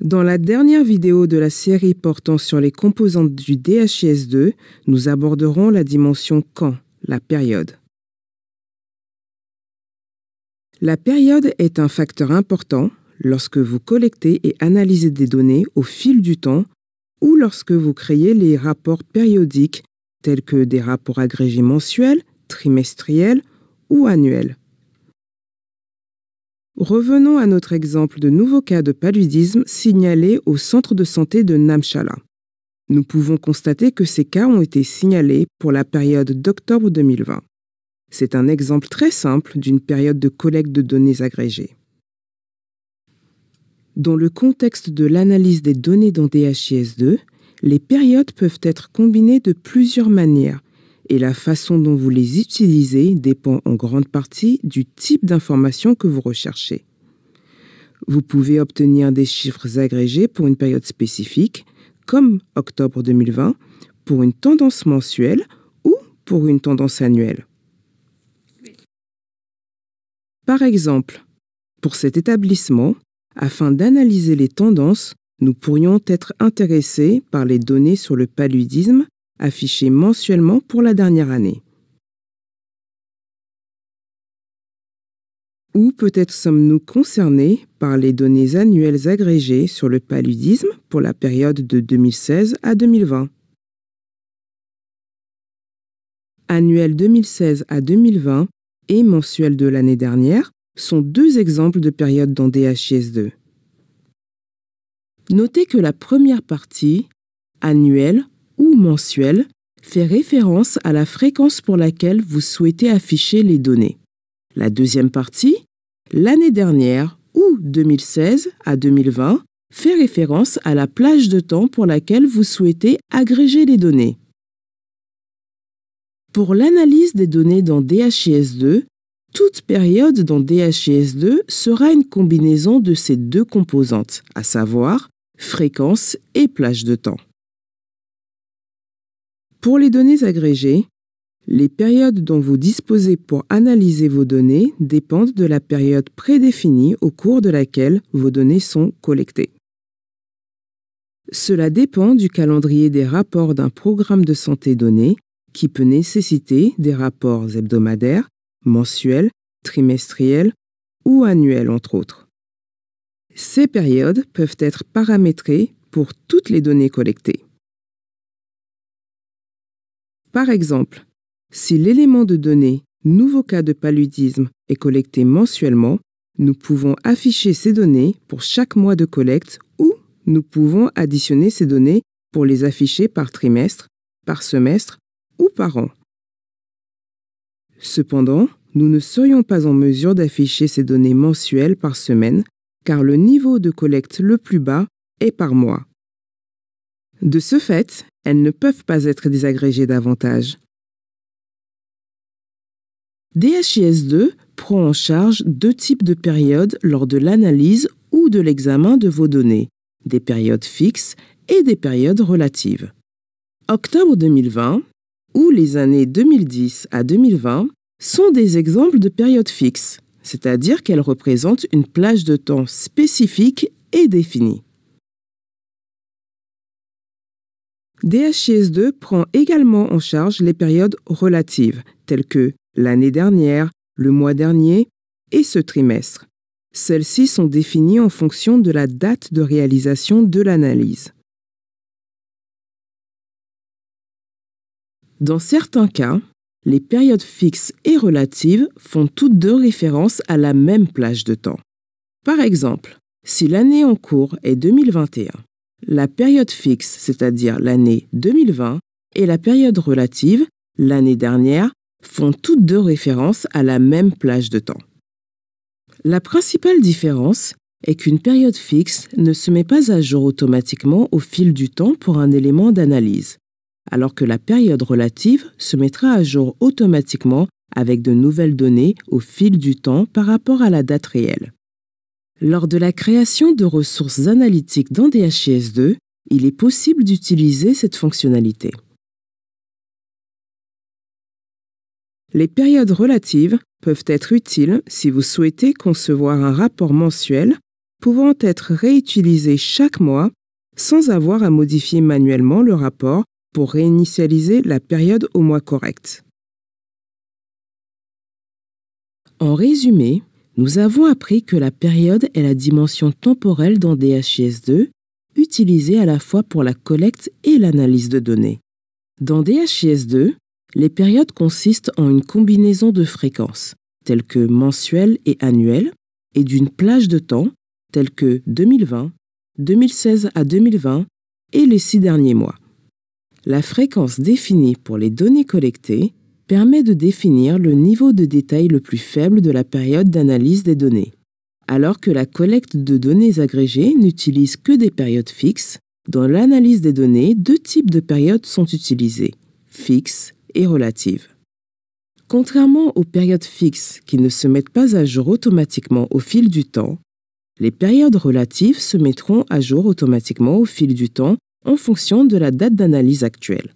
Dans la dernière vidéo de la série portant sur les composantes du dhs 2 nous aborderons la dimension quand, la période. La période est un facteur important lorsque vous collectez et analysez des données au fil du temps ou lorsque vous créez les rapports périodiques tels que des rapports agrégés mensuels, trimestriels ou annuels. Revenons à notre exemple de nouveaux cas de paludisme signalés au centre de santé de Namchala. Nous pouvons constater que ces cas ont été signalés pour la période d'octobre 2020. C'est un exemple très simple d'une période de collecte de données agrégées. Dans le contexte de l'analyse des données dans DHIS2, les périodes peuvent être combinées de plusieurs manières, et la façon dont vous les utilisez dépend en grande partie du type d'information que vous recherchez. Vous pouvez obtenir des chiffres agrégés pour une période spécifique, comme octobre 2020, pour une tendance mensuelle ou pour une tendance annuelle. Par exemple, pour cet établissement, afin d'analyser les tendances, nous pourrions être intéressés par les données sur le paludisme affichés mensuellement pour la dernière année. Ou peut-être sommes-nous concernés par les données annuelles agrégées sur le paludisme pour la période de 2016 à 2020 Annuel 2016 à 2020 et mensuel de l'année dernière sont deux exemples de périodes dans dhs 2 Notez que la première partie, annuel, ou mensuel fait référence à la fréquence pour laquelle vous souhaitez afficher les données. La deuxième partie, l'année dernière ou 2016 à 2020, fait référence à la plage de temps pour laquelle vous souhaitez agréger les données. Pour l'analyse des données dans DHIS2, toute période dans DHIS2 sera une combinaison de ces deux composantes, à savoir fréquence et plage de temps. Pour les données agrégées, les périodes dont vous disposez pour analyser vos données dépendent de la période prédéfinie au cours de laquelle vos données sont collectées. Cela dépend du calendrier des rapports d'un programme de santé donné qui peut nécessiter des rapports hebdomadaires, mensuels, trimestriels ou annuels entre autres. Ces périodes peuvent être paramétrées pour toutes les données collectées. Par exemple, si l'élément de données Nouveau cas de paludisme est collecté mensuellement, nous pouvons afficher ces données pour chaque mois de collecte ou nous pouvons additionner ces données pour les afficher par trimestre, par semestre ou par an. Cependant, nous ne serions pas en mesure d'afficher ces données mensuelles par semaine car le niveau de collecte le plus bas est par mois. De ce fait, elles ne peuvent pas être désagrégées davantage. DHIS2 prend en charge deux types de périodes lors de l'analyse ou de l'examen de vos données, des périodes fixes et des périodes relatives. Octobre 2020 ou les années 2010 à 2020 sont des exemples de périodes fixes, c'est-à-dire qu'elles représentent une plage de temps spécifique et définie. DHIS2 prend également en charge les périodes relatives, telles que l'année dernière, le mois dernier et ce trimestre. Celles-ci sont définies en fonction de la date de réalisation de l'analyse. Dans certains cas, les périodes fixes et relatives font toutes deux référence à la même plage de temps. Par exemple, si l'année en cours est 2021 la période fixe, c'est-à-dire l'année 2020, et la période relative, l'année dernière, font toutes deux référence à la même plage de temps. La principale différence est qu'une période fixe ne se met pas à jour automatiquement au fil du temps pour un élément d'analyse, alors que la période relative se mettra à jour automatiquement avec de nouvelles données au fil du temps par rapport à la date réelle. Lors de la création de ressources analytiques dans dhs 2 il est possible d'utiliser cette fonctionnalité. Les périodes relatives peuvent être utiles si vous souhaitez concevoir un rapport mensuel pouvant être réutilisé chaque mois sans avoir à modifier manuellement le rapport pour réinitialiser la période au mois correct. En résumé, nous avons appris que la période est la dimension temporelle dans DHIS2, utilisée à la fois pour la collecte et l'analyse de données. Dans DHIS2, les périodes consistent en une combinaison de fréquences, telles que mensuelles et annuelles, et d'une plage de temps, telles que 2020, 2016 à 2020 et les six derniers mois. La fréquence définie pour les données collectées permet de définir le niveau de détail le plus faible de la période d'analyse des données. Alors que la collecte de données agrégées n'utilise que des périodes fixes, dans l'analyse des données, deux types de périodes sont utilisées, fixes et relatives. Contrairement aux périodes fixes qui ne se mettent pas à jour automatiquement au fil du temps, les périodes relatives se mettront à jour automatiquement au fil du temps en fonction de la date d'analyse actuelle.